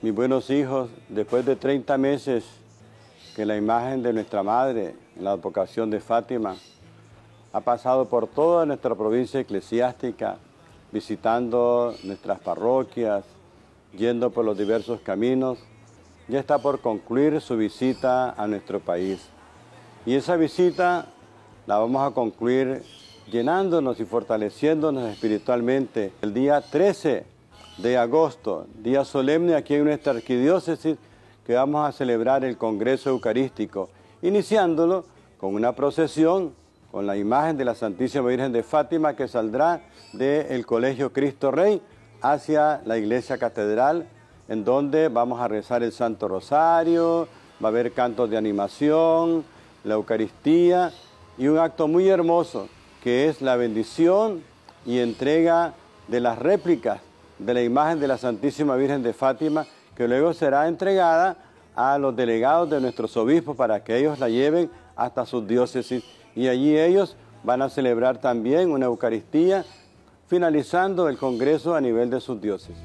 mis buenos hijos, después de 30 meses que la imagen de nuestra madre, en la advocación de Fátima, ha pasado por toda nuestra provincia eclesiástica, visitando nuestras parroquias, yendo por los diversos caminos, ya está por concluir su visita a nuestro país. Y esa visita la vamos a concluir llenándonos y fortaleciéndonos espiritualmente el día 13 de agosto, día solemne aquí en nuestra arquidiócesis, que vamos a celebrar el Congreso Eucarístico, iniciándolo con una procesión con la imagen de la Santísima Virgen de Fátima que saldrá del Colegio Cristo Rey hacia la Iglesia Catedral, en donde vamos a rezar el Santo Rosario, va a haber cantos de animación, la Eucaristía y un acto muy hermoso que es la bendición y entrega de las réplicas de la imagen de la Santísima Virgen de Fátima, que luego será entregada a los delegados de nuestros obispos para que ellos la lleven hasta sus diócesis y allí ellos van a celebrar también una Eucaristía finalizando el Congreso a nivel de sus diócesis.